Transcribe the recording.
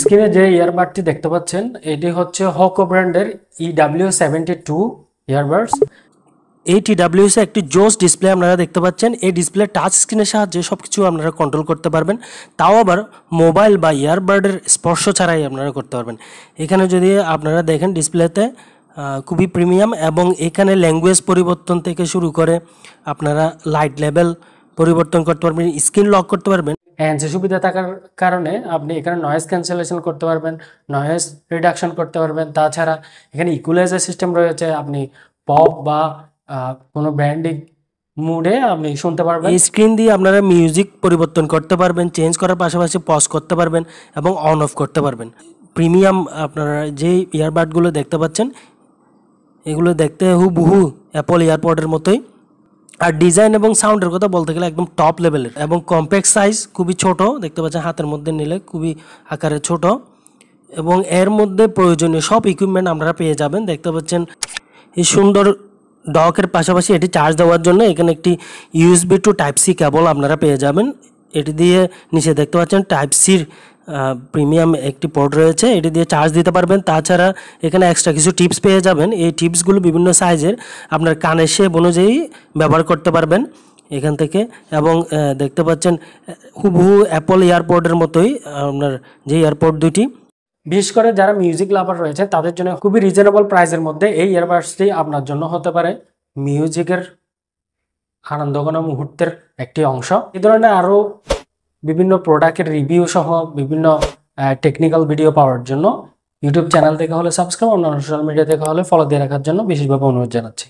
স্ক্রিনে যে ইয়ারবাডটি দেখতে পাচ্ছেন এটি হচ্ছে হকো ব্র্যান্ডের ইডাব্লিউ সেভেন্টি টু ইয়ারবাডস এই টিডাব্লিউসে একটি জোস ডিসপ্লে আপনারা দেখতে পাচ্ছেন এই ডিসপ্লে টাচ স্ক্রিনের সাহায্যে সব কিছু আপনারা কন্ট্রোল করতে পারবেন তাও আবার মোবাইল বা ইয়ারবাডের স্পর্শ ছাড়াই আপনারা করতে পারবেন এখানে যদি আপনারা দেখেন ডিসপ্লেতে খুবই প্রিমিয়াম এবং এখানে ল্যাঙ্গুয়েজ পরিবর্তন থেকে শুরু করে আপনারা লাইট লেভেল পরিবর্তন করতে পারবেন স্ক্রিন লক করতে পারবেন হ্যাঁ যে সুবিধা থাকার কারণে আপনি এখানে নয়েজ ক্যান্সেলেশন করতে পারবেন নয়েজ রিডাকশন করতে পারবেন তাছাড়া এখানে ইকুলাইজার সিস্টেম রয়েছে আপনি পপ বা কোনো ব্র্যান্ডিং মুডে আপনি শুনতে পারবেন এই স্ক্রিন দিয়ে আপনারা মিউজিক পরিবর্তন করতে পারবেন চেঞ্জ করার পাশাপাশি পজ করতে পারবেন এবং অন অফ করতে পারবেন প্রিমিয়াম আপনারা যে ইয়ারবাডগুলো দেখতে পাচ্ছেন এগুলো দেখতে হুবহু অ্যাপল এয়ারপডের মতোই আর ডিজাইন এবং সাউন্ডের কথা বলতে গেলে একদম টপ লেভেলের এবং কম্প্যাক্ট সাইজ খুবই ছোট দেখতে পাচ্ছেন হাতের মধ্যে নিলে খুবই আকারে ছোট এবং এর মধ্যে প্রয়োজনীয় সব ইকুইপমেন্ট আপনারা পেয়ে যাবেন দেখতে পাচ্ছেন এই সুন্দর ডকের পাশাপাশি এটি চার্জ দেওয়ার জন্য এখানে একটি USB to type C cable আপনারা পেয়ে যাবেন এটি দিয়ে নিচে দেখতে পাচ্ছেন টাইপ সির প্রিমিয়াম একটি পোর্ট রয়েছে এটি দিয়ে চার্জ দিতে পারবেন তাছাড়া এখানে এক্সট্রা কিছু টিপস পেয়ে যাবেন এই টিপসগুলো বিভিন্ন সাইজের আপনার কানে শেপ অনুযায়ী ব্যবহার করতে পারবেন এখান থেকে এবং দেখতে পাচ্ছেন হুবহু অ্যাপল এয়ারপোর্টের মতোই আপনার যে এয়ারপোর্ট দুটি বিশেষ করে যারা মিউজিক লাভার রয়েছে তাদের জন্য খুবই রিজনেবল প্রাইসের মধ্যে এই ইয়ারবাডসটি আপনার জন্য হতে পারে মিউজিকের আনন্দঘন মুহূর্তের একটি অংশ এ ধরনের আরও বিভিন্ন প্রোডাক্টের রিভিউ সহ বিভিন্ন টেকনিক্যাল ভিডিও পাওয়ার জন্য ইউটিউব চ্যানেল থেকে হলে সাবস্ক্রাইব অন্যান্য সোশ্যাল মিডিয়া থেকে হলে ফলো দিয়ে রাখার জন্য বিশেষভাবে অনুরোধ জানাচ্ছি